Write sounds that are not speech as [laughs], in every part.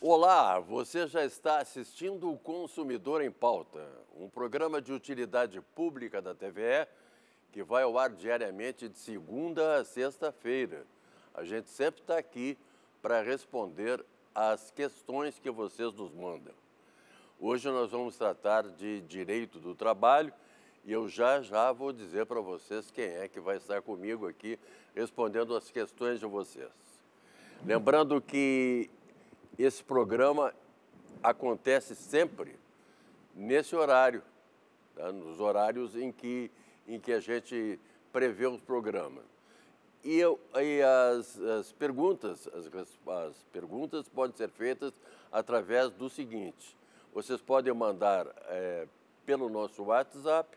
Olá, você já está assistindo o Consumidor em Pauta, um programa de utilidade pública da TVE que vai ao ar diariamente de segunda a sexta-feira. A gente sempre está aqui para responder às questões que vocês nos mandam. Hoje nós vamos tratar de direito do trabalho e eu já já vou dizer para vocês quem é que vai estar comigo aqui respondendo as questões de vocês. Lembrando que esse programa acontece sempre nesse horário, tá? nos horários em que, em que a gente prevê o programa E, eu, e as, as, perguntas, as, as perguntas podem ser feitas através do seguinte: vocês podem mandar é, pelo nosso WhatsApp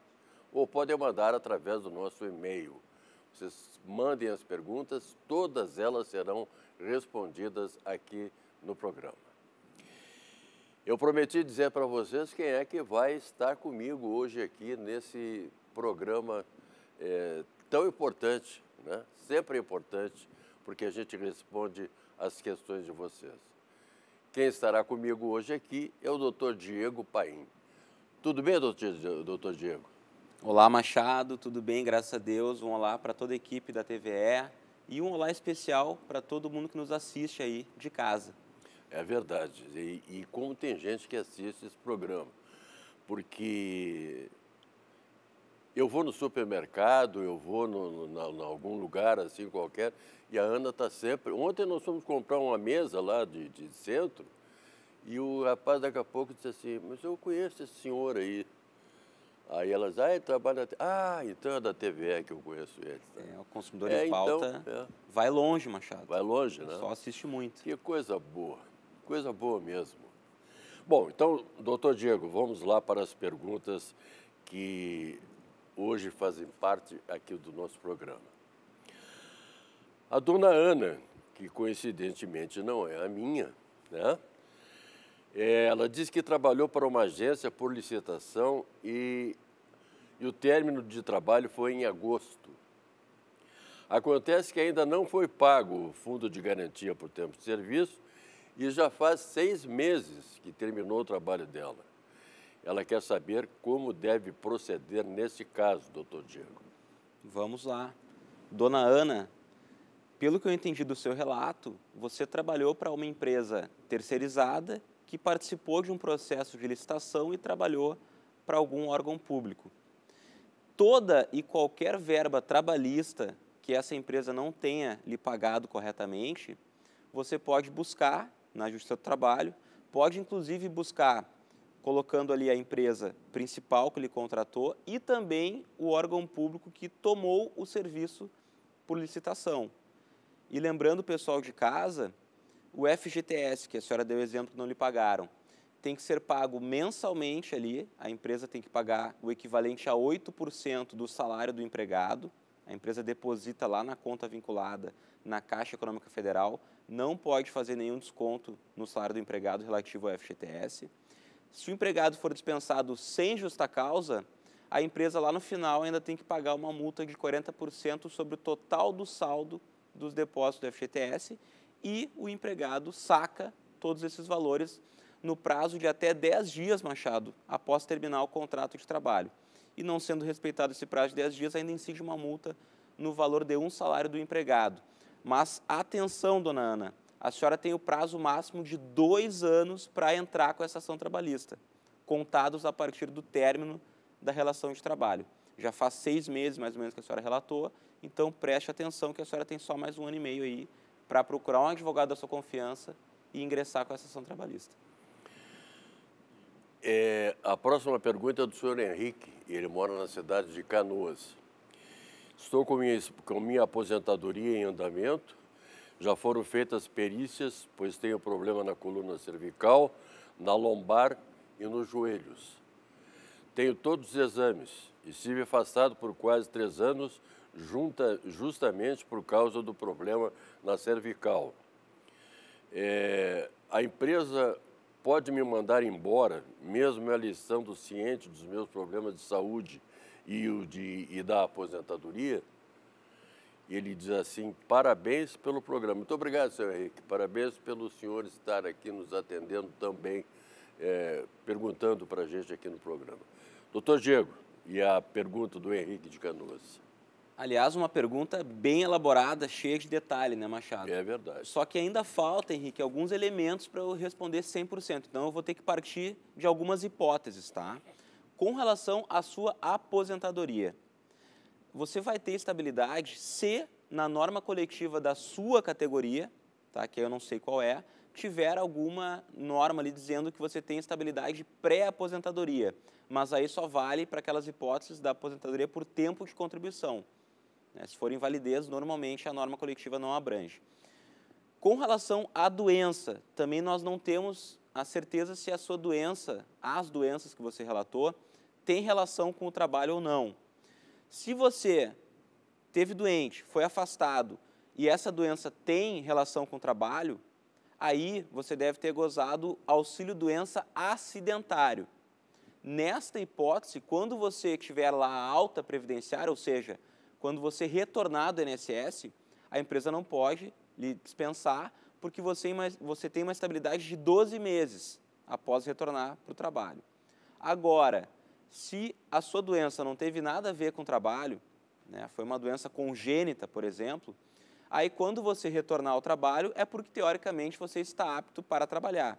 ou podem mandar através do nosso e-mail. Vocês mandem as perguntas, todas elas serão respondidas aqui no programa. Eu prometi dizer para vocês quem é que vai estar comigo hoje aqui nesse programa é, tão importante, né? sempre importante, porque a gente responde as questões de vocês. Quem estará comigo hoje aqui é o doutor Diego Paim. Tudo bem, doutor Diego? Olá, Machado, tudo bem, graças a Deus. Um olá para toda a equipe da TVE e um olá especial para todo mundo que nos assiste aí de casa. É verdade. E, e como tem gente que assiste esse programa, porque eu vou no supermercado, eu vou no, no, algum lugar assim qualquer, e a Ana está sempre. Ontem nós fomos comprar uma mesa lá de, de centro, e o rapaz daqui a pouco disse assim, mas eu conheço esse senhor aí. Aí elas, ah, ele trabalha na TV. Ah, então é da TV é que eu conheço ele. É, o consumidor é, em então, pauta então, é. vai longe, Machado. Vai longe, né? Só assiste muito. Que coisa boa, coisa boa mesmo. Bom, então, doutor Diego, vamos lá para as perguntas que hoje fazem parte aqui do nosso programa. A dona Ana, que coincidentemente não é a minha, né? Ela diz que trabalhou para uma agência por licitação e, e o término de trabalho foi em agosto. Acontece que ainda não foi pago o fundo de garantia por tempo de serviço e já faz seis meses que terminou o trabalho dela. Ela quer saber como deve proceder nesse caso, doutor Diego. Vamos lá. Dona Ana, pelo que eu entendi do seu relato, você trabalhou para uma empresa terceirizada que participou de um processo de licitação e trabalhou para algum órgão público. Toda e qualquer verba trabalhista que essa empresa não tenha lhe pagado corretamente, você pode buscar na Justiça do Trabalho, pode inclusive buscar colocando ali a empresa principal que ele contratou e também o órgão público que tomou o serviço por licitação. E lembrando o pessoal de casa, o FGTS, que a senhora deu exemplo que não lhe pagaram, tem que ser pago mensalmente ali, a empresa tem que pagar o equivalente a 8% do salário do empregado, a empresa deposita lá na conta vinculada na Caixa Econômica Federal, não pode fazer nenhum desconto no salário do empregado relativo ao FGTS se o empregado for dispensado sem justa causa, a empresa lá no final ainda tem que pagar uma multa de 40% sobre o total do saldo dos depósitos do FGTS e o empregado saca todos esses valores no prazo de até 10 dias, Machado, após terminar o contrato de trabalho. E não sendo respeitado esse prazo de 10 dias, ainda incide uma multa no valor de um salário do empregado. Mas atenção, dona Ana, a senhora tem o prazo máximo de dois anos para entrar com essa ação trabalhista, contados a partir do término da relação de trabalho. Já faz seis meses, mais ou menos, que a senhora relatou, então preste atenção que a senhora tem só mais um ano e meio aí para procurar um advogado da sua confiança e ingressar com essa ação trabalhista. É, a próxima pergunta é do senhor Henrique, ele mora na cidade de Canoas. Estou com minha, com minha aposentadoria em andamento já foram feitas perícias, pois tenho problema na coluna cervical, na lombar e nos joelhos. Tenho todos os exames. Estive afastado por quase três anos, junta, justamente por causa do problema na cervical. É, a empresa pode me mandar embora, mesmo ela estando ciente dos meus problemas de saúde e, o de, e da aposentadoria, e ele diz assim: parabéns pelo programa. Muito obrigado, senhor Henrique. Parabéns pelo senhor estar aqui nos atendendo também, é, perguntando para a gente aqui no programa. Doutor Diego, e a pergunta do Henrique de Canoas. Aliás, uma pergunta bem elaborada, cheia de detalhe, né, Machado? É verdade. Só que ainda falta, Henrique, alguns elementos para eu responder 100%. Então, eu vou ter que partir de algumas hipóteses, tá? Com relação à sua aposentadoria, você vai ter estabilidade se na norma coletiva da sua categoria, tá, que eu não sei qual é, tiver alguma norma ali dizendo que você tem estabilidade pré-aposentadoria, mas aí só vale para aquelas hipóteses da aposentadoria por tempo de contribuição. Né? Se for invalidez, normalmente a norma coletiva não abrange. Com relação à doença, também nós não temos a certeza se a sua doença, as doenças que você relatou, tem relação com o trabalho ou não. Se você teve doente, foi afastado e essa doença tem relação com o trabalho, aí você deve ter gozado auxílio-doença acidentário. Nesta hipótese, quando você tiver lá alta previdenciária, ou seja, quando você retornar do INSS, a empresa não pode lhe dispensar porque você, você tem uma estabilidade de 12 meses após retornar para o trabalho. Agora, se a sua doença não teve nada a ver com o trabalho, né, foi uma doença congênita, por exemplo, aí quando você retornar ao trabalho é porque teoricamente você está apto para trabalhar.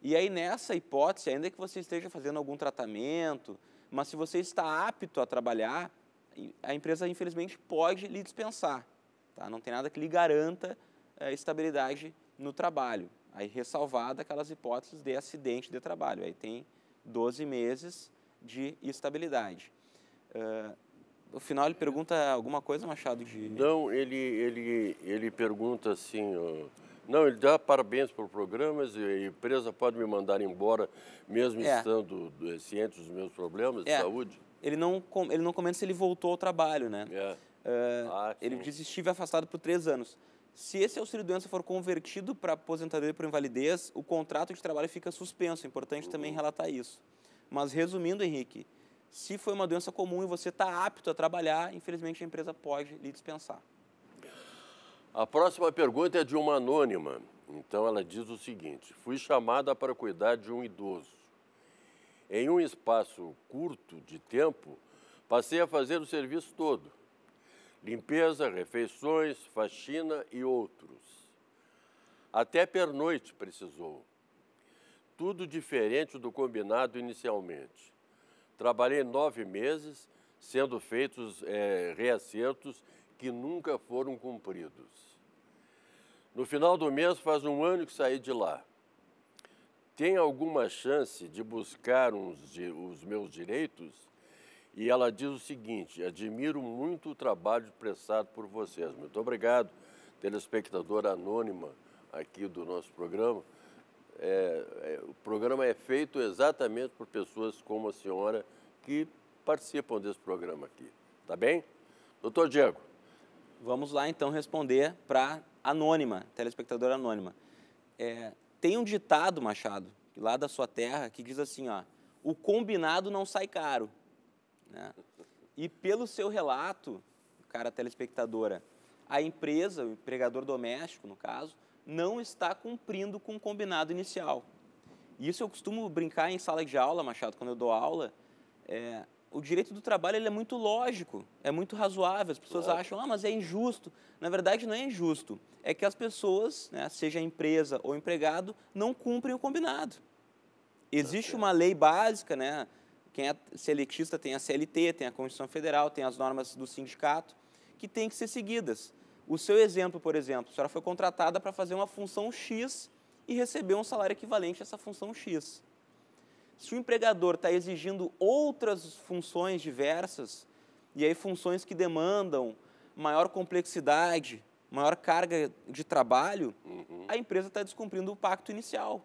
E aí nessa hipótese, ainda que você esteja fazendo algum tratamento, mas se você está apto a trabalhar, a empresa infelizmente pode lhe dispensar. Tá? Não tem nada que lhe garanta é, estabilidade no trabalho. Aí ressalvada aquelas hipóteses de acidente de trabalho. Aí tem 12 meses de estabilidade. Uh, eh, no final ele pergunta alguma coisa, Machado, de... Não, ele, ele, ele pergunta assim... Não, ele dá parabéns para o programa e a empresa pode me mandar embora, mesmo é. estando eh, ciente dos meus problemas de é. saúde? Ele não, ele não comenta se ele voltou ao trabalho, né? É. Uh, ah, ele diz que estive afastado por três anos. Se esse auxílio-doença for convertido para aposentadoria por invalidez, o contrato de trabalho fica suspenso. É importante uhum. também relatar isso. Mas resumindo, Henrique, se foi uma doença comum e você está apto a trabalhar, infelizmente a empresa pode lhe dispensar. A próxima pergunta é de uma anônima. Então ela diz o seguinte: Fui chamada para cuidar de um idoso. Em um espaço curto de tempo, passei a fazer o serviço todo: limpeza, refeições, faxina e outros. Até pernoite precisou tudo diferente do combinado inicialmente. Trabalhei nove meses, sendo feitos é, reacertos que nunca foram cumpridos. No final do mês, faz um ano que saí de lá. Tem alguma chance de buscar uns, os meus direitos? E ela diz o seguinte: admiro muito o trabalho prestado por vocês. Muito obrigado, telespectadora anônima aqui do nosso programa. É, é, o programa é feito exatamente por pessoas como a senhora que participam desse programa aqui. Tá bem? Doutor Diego. Vamos lá então responder para anônima, telespectadora anônima. É, tem um ditado, Machado, lá da sua terra, que diz assim: ó, o combinado não sai caro. Né? E pelo seu relato, cara telespectadora, a empresa, o empregador doméstico, no caso, não está cumprindo com o combinado inicial. Isso eu costumo brincar em sala de aula, Machado, quando eu dou aula. É, o direito do trabalho ele é muito lógico, é muito razoável. As pessoas acham, ah, mas é injusto. Na verdade, não é injusto. É que as pessoas, né, seja empresa ou empregado, não cumprem o combinado. Existe tá uma lei básica, né? Quem é seletista tem a CLT, tem a Constituição Federal, tem as normas do sindicato, que têm que ser seguidas. O seu exemplo, por exemplo, a senhora foi contratada para fazer uma função X e recebeu um salário equivalente a essa função X. Se o empregador está exigindo outras funções diversas, e aí funções que demandam maior complexidade, maior carga de trabalho, uhum. a empresa está descumprindo o pacto inicial.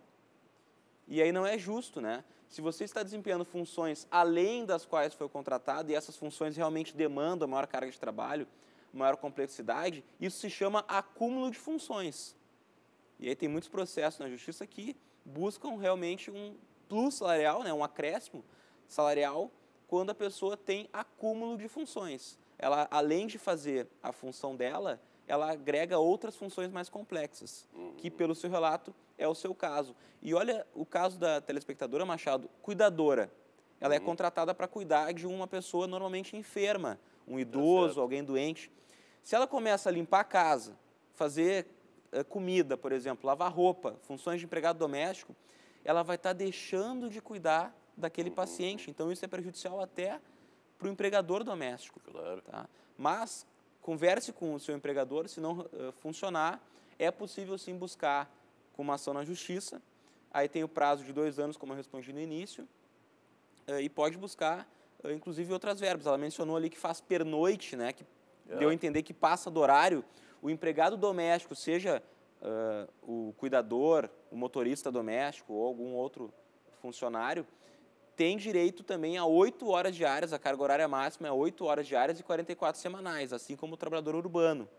E aí não é justo, né? Se você está desempenhando funções além das quais foi contratado e essas funções realmente demandam maior carga de trabalho, maior complexidade, isso se chama acúmulo de funções. E aí tem muitos processos na justiça que buscam realmente um plus salarial, né, um acréscimo salarial, quando a pessoa tem acúmulo de funções. Ela, além de fazer a função dela, ela agrega outras funções mais complexas, uhum. que, pelo seu relato, é o seu caso. E olha o caso da telespectadora Machado, cuidadora. Ela é uhum. é contratada para cuidar de uma pessoa normalmente enferma, um tá idoso, tá alguém doente. Se ela começa a limpar a casa, fazer eh, comida, por exemplo, lavar roupa, funções de empregado doméstico, ela vai estar tá deixando de cuidar daquele uhum. paciente. Então, isso é prejudicial até para o empregador doméstico. Claro. Tá? Mas, converse com o seu empregador, se não uh, funcionar, é possível sim buscar com uma ação na justiça. Aí tem o prazo de dois anos, como eu respondi no início, uh, e pode buscar, uh, inclusive, outras verbas. Ela mencionou ali que faz pernoite, né, que deu a entender que passa do horário, o empregado doméstico, seja uh, o cuidador, o motorista doméstico ou algum outro funcionário, tem direito também a 8 horas diárias, a carga horária máxima é 8 horas diárias e 44 semanais, assim como o trabalhador urbano.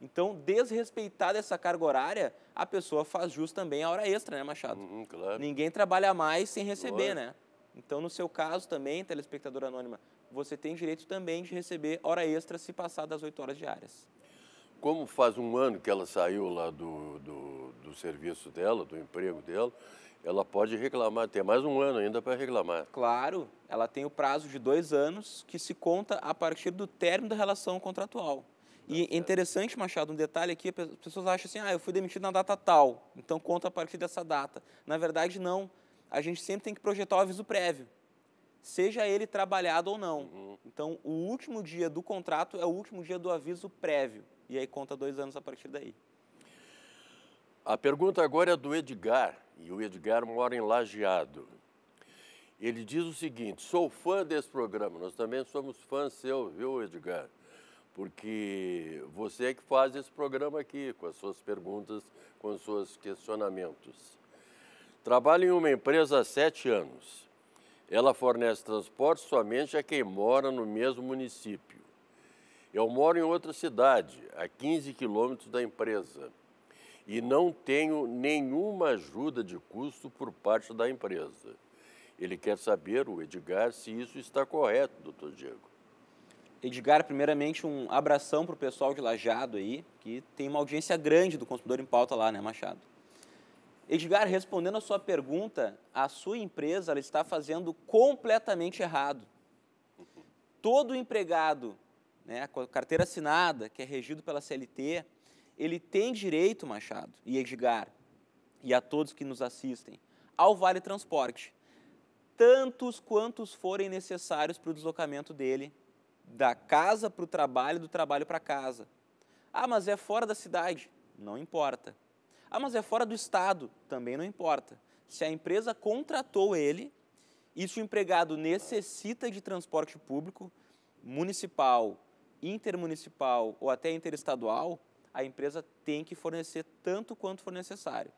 Então, desrespeitada essa carga horária, a pessoa faz jus também à hora extra, né, Machado? Uhum, claro. Ninguém trabalha mais sem receber, claro. né? Então, no seu caso também, telespectador anônima, você tem direito também de receber hora extra se passar das 8 horas diárias. Como faz um ano que ela saiu lá do, do, do serviço dela, do emprego dela, ela pode reclamar, tem mais um ano ainda para reclamar. Claro, ela tem o prazo de dois anos que se conta a partir do término da relação contratual. e é interessante, Machado, um detalhe aqui, as pessoas acham assim, ah, eu fui demitido na data tal, então conta a partir dessa data. Na verdade, não. A gente sempre tem que projetar o aviso prévio seja ele trabalhado ou não. Uhum. Então, o último dia do contrato é o último dia do aviso prévio. E aí conta dois anos a partir daí. A pergunta agora é do Edgar, e o Edgar mora em Lajeado. Ele diz o seguinte: sou fã desse programa, nós também somos fãs seu, viu, Edgar? Porque você é que faz esse programa aqui, com as suas perguntas, com os seus questionamentos. Trabalho em uma empresa há sete anos ela fornece transporte somente a quem mora no mesmo município. Eu moro em outra cidade, a 15 quilômetros da empresa, e não tenho nenhuma ajuda de custo por parte da empresa. Ele quer saber, o Edgar, se isso está correto, doutor Diego. Edgar, primeiramente, um abração para o pessoal de Lajado aí, que tem uma audiência grande do Consumidor em Pauta lá, né, Machado? Edgar, respondendo a sua pergunta, a sua empresa ela está fazendo completamente errado. Todo empregado, né, com a carteira assinada, que é regido pela CLT, ele tem direito, Machado e Edgar, e a todos que nos assistem, ao Vale Transporte, tantos quantos forem necessários para o deslocamento dele, da casa para o trabalho, do trabalho para casa. Ah, mas é fora da cidade. Não importa ah, mas é fora do Estado. Também não importa. Se a empresa contratou ele e se o empregado necessita de transporte público, municipal, intermunicipal ou até interestadual, a empresa tem que fornecer tanto quanto for necessário.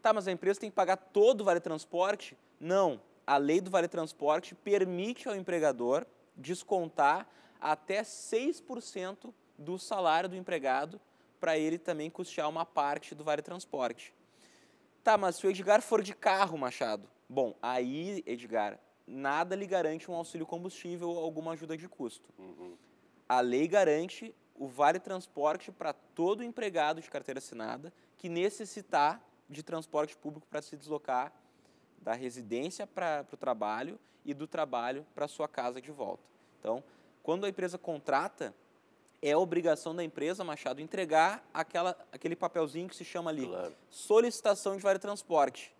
Tá, mas a empresa tem que pagar todo o vale transporte? Não. A lei do vale transporte permite ao empregador descontar até 6% do salário do empregado para ele também custear uma parte do vale transporte. Tá, mas se o Edgar for de carro, Machado, bom, aí, Edgar, nada lhe garante um auxílio combustível ou alguma ajuda de custo. Uhum. A lei garante o vale transporte para todo empregado de carteira assinada que necessitar de transporte público para se deslocar da residência para o trabalho e do trabalho para sua casa de volta. Então, quando a empresa contrata é obrigação da empresa, Machado, entregar aquela, aquele papelzinho que se chama ali claro. solicitação de vale transporte.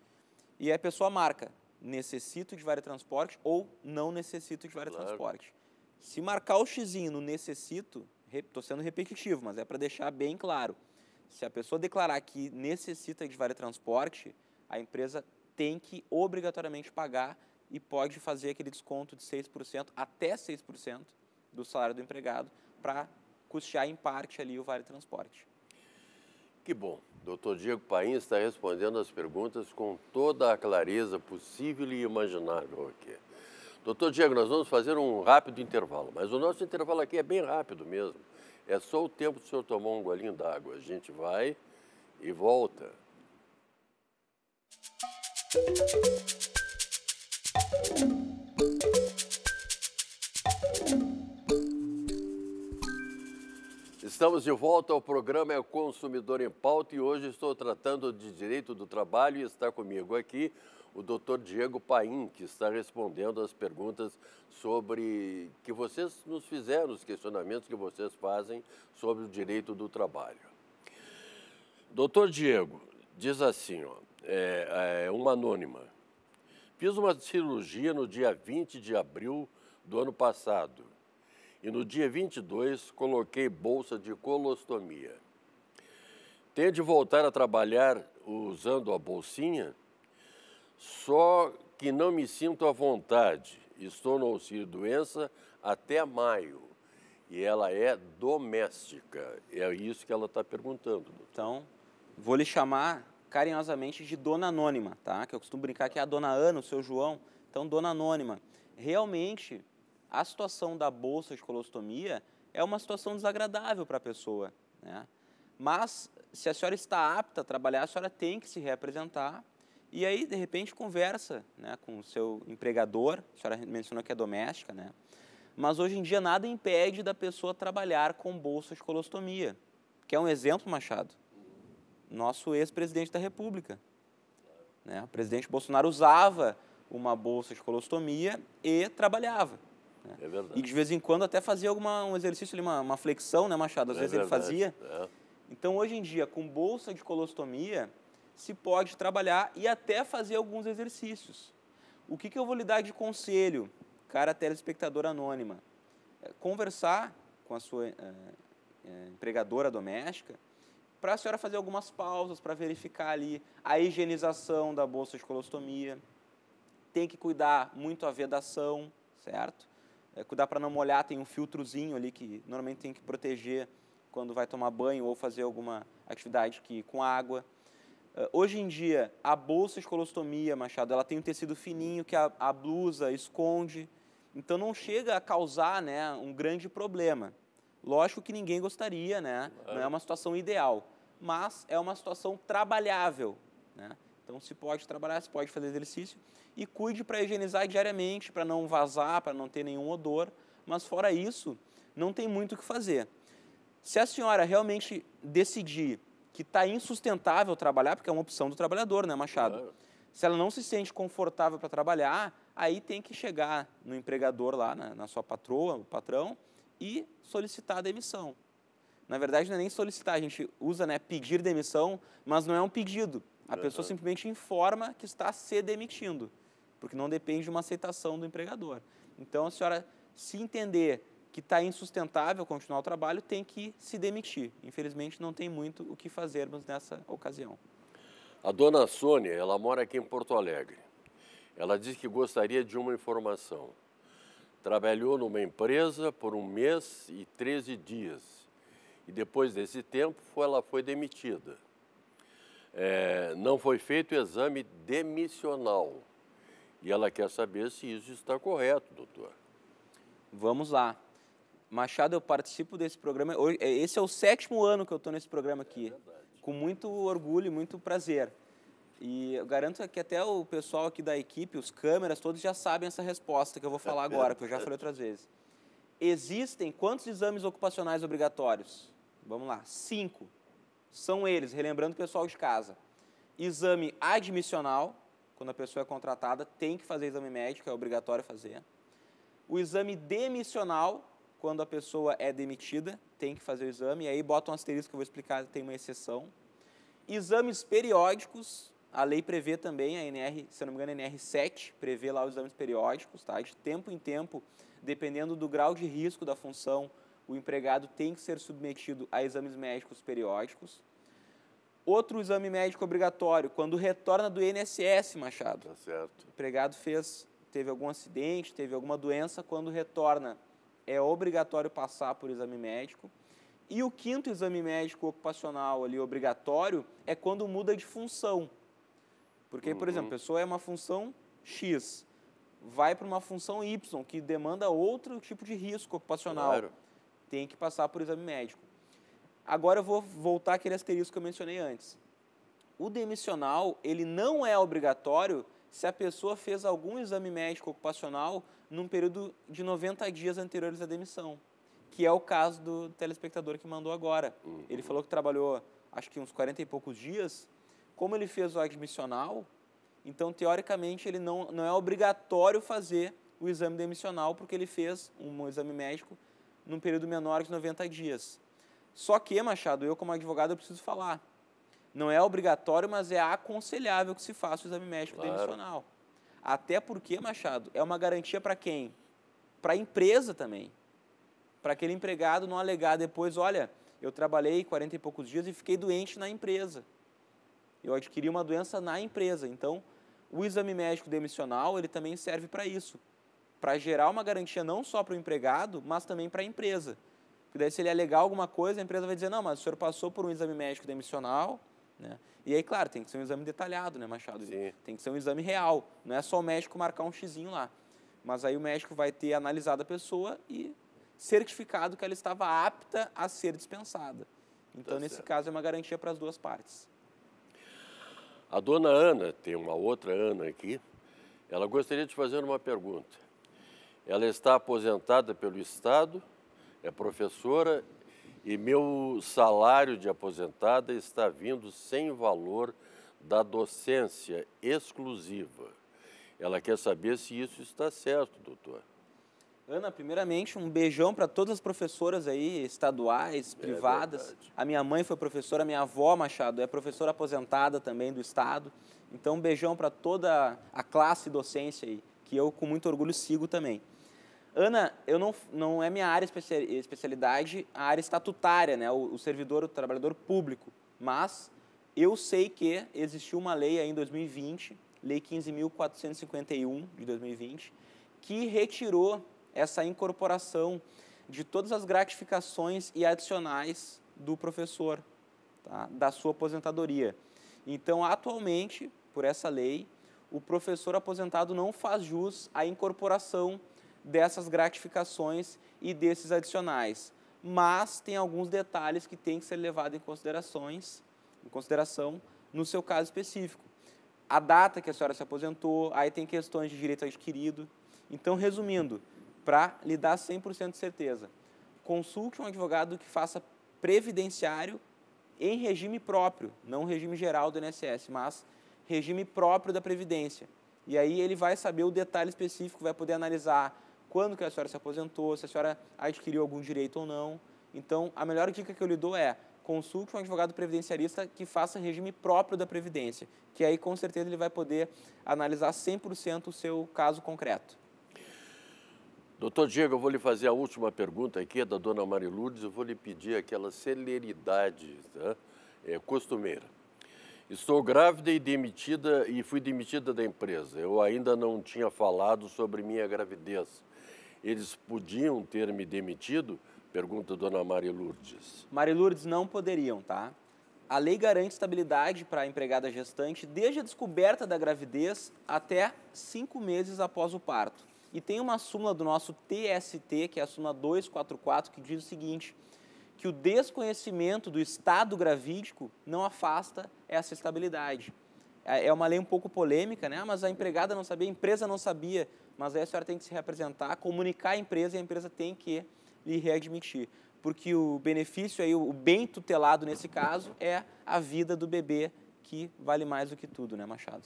E a pessoa marca, necessito de vale transporte ou não necessito de vale transporte. Claro. Se marcar o xizinho no necessito, estou sendo repetitivo, mas é para deixar bem claro. Se a pessoa declarar que necessita de vale transporte, a empresa tem que obrigatoriamente pagar e pode fazer aquele desconto de 6%, até 6% do salário do empregado, para custear em parte ali o Vale Transporte. Que bom. Dr. Diego Paim está respondendo as perguntas com toda a clareza possível e imaginável aqui. Doutor Diego, nós vamos fazer um rápido intervalo, mas o nosso intervalo aqui é bem rápido mesmo. É só o tempo do senhor tomar um golinho d'água. A gente vai e volta. Música Estamos de volta ao programa É o Consumidor em Pauta e hoje estou tratando de direito do trabalho e está comigo aqui o doutor Diego Paim, que está respondendo as perguntas sobre que vocês nos fizeram, os questionamentos que vocês fazem sobre o direito do trabalho. Doutor Diego, diz assim, ó, é, é uma anônima. Fiz uma cirurgia no dia 20 de abril do ano passado e no dia 22 coloquei bolsa de colostomia. Tenho de voltar a trabalhar usando a bolsinha, só que não me sinto à vontade. Estou no auxílio doença até maio e ela é doméstica. É isso que ela está perguntando. Doutor. Então, vou lhe chamar carinhosamente de Dona Anônima, tá? Que eu costumo brincar que é a Dona Ana, o seu João. Então, Dona Anônima, realmente a situação da bolsa de colostomia é uma situação desagradável para a pessoa. Né? Mas, se a senhora está apta a trabalhar, a senhora tem que se reapresentar e aí, de repente, conversa né, com o seu empregador. A senhora mencionou que é doméstica, né? Mas hoje em dia nada impede da pessoa trabalhar com bolsa de colostomia. Que é um exemplo, Machado. Nosso ex-presidente da República. Né? O presidente Bolsonaro usava uma bolsa de colostomia e trabalhava. É, é verdade. E de vez em quando até fazia alguma, um exercício ali, uma, uma flexão, né, Machado? Às é vezes verdade. ele fazia. É. Então, hoje em dia, com bolsa de colostomia, se pode trabalhar e até fazer alguns exercícios. O que, que eu vou lhe dar de conselho, cara telespectador anônima? É conversar com a sua eh, eh, empregadora doméstica para a senhora fazer algumas pausas para verificar ali a higienização da bolsa de colostomia. Tem que cuidar muito a vedação, certo? É, cuidar para não molhar, tem um filtrozinho ali que normalmente tem que proteger quando vai tomar banho ou fazer alguma atividade que com água. É, hoje em dia, a bolsa de colostomia, Machado, ela tem um tecido fininho que a, a blusa esconde, então não chega a causar né, um grande problema. Lógico que ninguém gostaria, né? não é uma situação ideal, mas é uma situação trabalhável. Né? Então, se pode trabalhar, se pode fazer exercício e cuide para higienizar diariamente, para não vazar, para não ter nenhum odor. Mas, fora isso, não tem muito o que fazer. Se a senhora realmente decidir que está insustentável trabalhar, porque é uma opção do trabalhador, né, Machado? Se ela não se sente confortável para trabalhar, aí tem que chegar no empregador lá, na, na sua patroa, o patrão, e solicitar a demissão. Na verdade, não é nem solicitar, a gente usa né, pedir demissão, mas não é um pedido. A uhum. pessoa simplesmente informa que está se demitindo, porque não depende de uma aceitação do empregador. Então, a senhora, se entender que está insustentável continuar o trabalho, tem que se demitir. Infelizmente, não tem muito o que fazermos nessa ocasião. A dona Sônia, ela mora aqui em Porto Alegre. Ela diz que gostaria de uma informação. Trabalhou numa empresa por um mês e 13 dias. E depois desse tempo, ela foi demitida é, não foi feito o exame demissional. E ela quer saber se isso está correto, doutor. Vamos lá. Machado, eu participo desse programa. É, esse é o sétimo ano que eu estou nesse programa aqui. É com muito orgulho e muito prazer. E eu garanto que até o pessoal aqui da equipe, os câmeras, todos já sabem essa resposta que eu vou falar [laughs] agora, que eu já falei outras vezes. Existem quantos exames ocupacionais obrigatórios? Vamos lá, cinco são eles, relembrando o pessoal de casa. Exame admissional, quando a pessoa é contratada, tem que fazer exame médico, é obrigatório fazer. O exame demissional, quando a pessoa é demitida, tem que fazer o exame, e aí bota um asterisco que eu vou explicar, tem uma exceção. Exames periódicos, a lei prevê também, a NR, se não me engano, a NR7 prevê lá os exames periódicos, tá? De tempo em tempo, dependendo do grau de risco da função o empregado tem que ser submetido a exames médicos periódicos. Outro exame médico obrigatório, quando retorna do INSS, Machado. Tá certo. O empregado fez, teve algum acidente, teve alguma doença, quando retorna é obrigatório passar por exame médico. E o quinto exame médico ocupacional ali obrigatório é quando muda de função. Porque, uhum. por exemplo, a uhum. pessoa é uma função X, vai para uma função Y, que demanda outro tipo de risco ocupacional. Claro tem que passar por exame médico. Agora eu vou voltar àquele asterisco que eu mencionei antes. O demissional, ele não é obrigatório se a pessoa fez algum exame médico ocupacional num período de 90 dias anteriores à demissão, que é o caso do telespectador que mandou agora. Uhum. Ele falou que trabalhou, acho que uns 40 e poucos dias. Como ele fez o admissional, então, teoricamente, ele não, não é obrigatório fazer o exame demissional, porque ele fez um exame médico num período menor que 90 dias. Só que, Machado, eu como advogado eu preciso falar. Não é obrigatório, mas é aconselhável que se faça o exame médico claro. demissional. Até porque, Machado, é uma garantia para quem? Para a empresa também. Para aquele empregado não alegar depois, olha, eu trabalhei 40 e poucos dias e fiquei doente na empresa. Eu adquiri uma doença na empresa. Então, o exame médico demissional, ele também serve para isso para gerar uma garantia não só para o empregado, mas também para a empresa. Porque daí, se ele alegar alguma coisa, a empresa vai dizer: não, mas o senhor passou por um exame médico demissional. Né? E aí, claro, tem que ser um exame detalhado, né, Machado? Sim. Tem que ser um exame real. Não é só o médico marcar um xizinho lá. Mas aí o médico vai ter analisado a pessoa e certificado que ela estava apta a ser dispensada. Então, tá nesse certo. caso, é uma garantia para as duas partes. A dona Ana, tem uma outra Ana aqui, ela gostaria de fazer uma pergunta. Ela está aposentada pelo Estado, é professora e meu salário de aposentada está vindo sem valor da docência exclusiva. Ela quer saber se isso está certo, doutor. Ana, primeiramente, um beijão para todas as professoras aí, estaduais, é privadas. É a minha mãe foi professora, a minha avó, Machado, é professora aposentada também do Estado. Então, um beijão para toda a classe docência aí, que eu com muito orgulho sigo também. Ana, eu não, não é minha área especialidade, a área estatutária, né? o, o servidor, o trabalhador público. Mas eu sei que existiu uma lei aí em 2020, Lei 15.451 de 2020, que retirou essa incorporação de todas as gratificações e adicionais do professor, tá? da sua aposentadoria. Então, atualmente, por essa lei, o professor aposentado não faz jus à incorporação dessas gratificações e desses adicionais. Mas tem alguns detalhes que têm que ser levados em, considerações, em consideração no seu caso específico. A data que a senhora se aposentou, aí tem questões de direito adquirido. Então, resumindo, para lhe dar 100% de certeza, consulte um advogado que faça previdenciário em regime próprio, não regime geral do INSS, mas regime próprio da Previdência. E aí ele vai saber o detalhe específico, vai poder analisar quando que a senhora se aposentou, se a senhora adquiriu algum direito ou não. Então, a melhor dica que eu lhe dou é consulte um advogado previdenciarista que faça regime próprio da Previdência, que aí com certeza ele vai poder analisar 100% o seu caso concreto. Doutor Diego, eu vou lhe fazer a última pergunta aqui, é da dona Mariludes, eu vou lhe pedir aquela celeridade né? é, costumeira. Estou grávida e demitida e fui demitida da empresa. Eu ainda não tinha falado sobre minha gravidez eles podiam ter me demitido? Pergunta a dona Mari Lourdes. Mari Lourdes não poderiam, tá? A lei garante estabilidade para a empregada gestante desde a descoberta da gravidez até cinco meses após o parto. E tem uma súmula do nosso TST, que é a súmula 244, que diz o seguinte: que o desconhecimento do estado gravídico não afasta essa estabilidade. É, é uma lei um pouco polêmica, né? mas a empregada não sabia, a empresa não sabia, mas aí a senhora tem que se representar, comunicar à empresa e a empresa tem que lhe readmitir. Porque o benefício, aí, o bem tutelado nesse caso, é a vida do bebê, que vale mais do que tudo, né, Machado?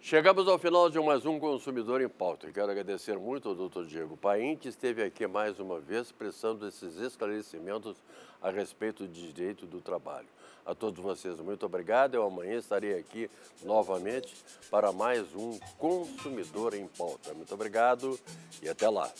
Chegamos ao final de mais um Consumidor em Pauta. quero agradecer muito ao doutor Diego Paim, que esteve aqui mais uma vez prestando esses esclarecimentos a respeito de direito do trabalho a todos vocês. Muito obrigado. Eu amanhã estarei aqui novamente para mais um Consumidor em Pauta. Muito obrigado e até lá.